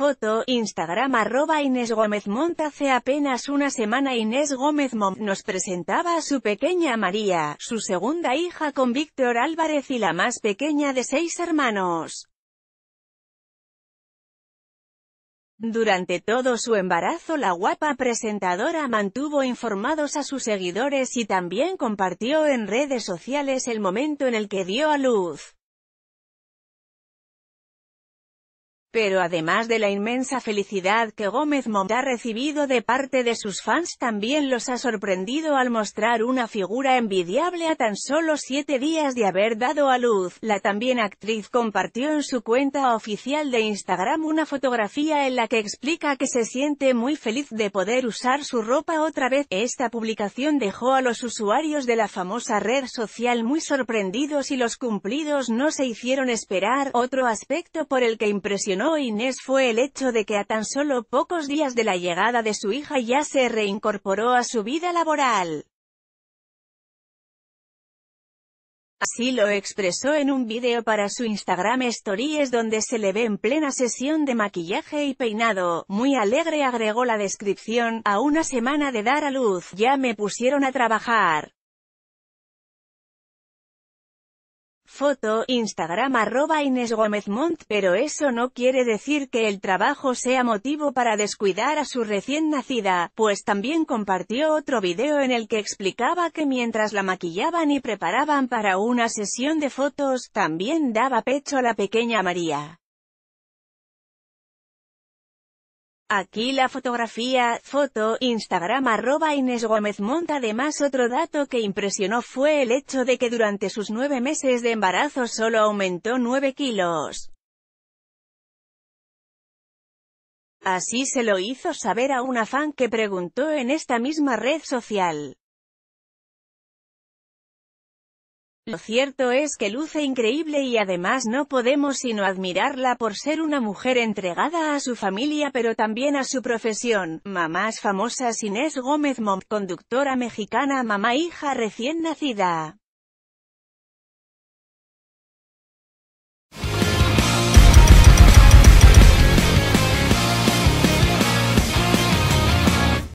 Foto, Instagram arroba Inés Gómez Mont Hace apenas una semana Inés Gómez Mont nos presentaba a su pequeña María, su segunda hija con Víctor Álvarez y la más pequeña de seis hermanos. Durante todo su embarazo la guapa presentadora mantuvo informados a sus seguidores y también compartió en redes sociales el momento en el que dio a luz. Pero además de la inmensa felicidad que Gómez Monta ha recibido de parte de sus fans también los ha sorprendido al mostrar una figura envidiable a tan solo siete días de haber dado a luz. La también actriz compartió en su cuenta oficial de Instagram una fotografía en la que explica que se siente muy feliz de poder usar su ropa otra vez. Esta publicación dejó a los usuarios de la famosa red social muy sorprendidos y los cumplidos no se hicieron esperar. Otro aspecto por el que impresionó no Inés fue el hecho de que a tan solo pocos días de la llegada de su hija ya se reincorporó a su vida laboral. Así lo expresó en un vídeo para su Instagram Stories donde se le ve en plena sesión de maquillaje y peinado, muy alegre agregó la descripción, a una semana de dar a luz, ya me pusieron a trabajar. Foto, Instagram arroba Inés Gómez Montt, pero eso no quiere decir que el trabajo sea motivo para descuidar a su recién nacida, pues también compartió otro video en el que explicaba que mientras la maquillaban y preparaban para una sesión de fotos, también daba pecho a la pequeña María. Aquí la fotografía, foto, Instagram arroba Inés Gómez Monta. Además otro dato que impresionó fue el hecho de que durante sus nueve meses de embarazo solo aumentó nueve kilos. Así se lo hizo saber a una fan que preguntó en esta misma red social. Lo cierto es que luce increíble y además no podemos sino admirarla por ser una mujer entregada a su familia pero también a su profesión. Mamás famosas Inés Gómez Mom, conductora mexicana mamá hija recién nacida.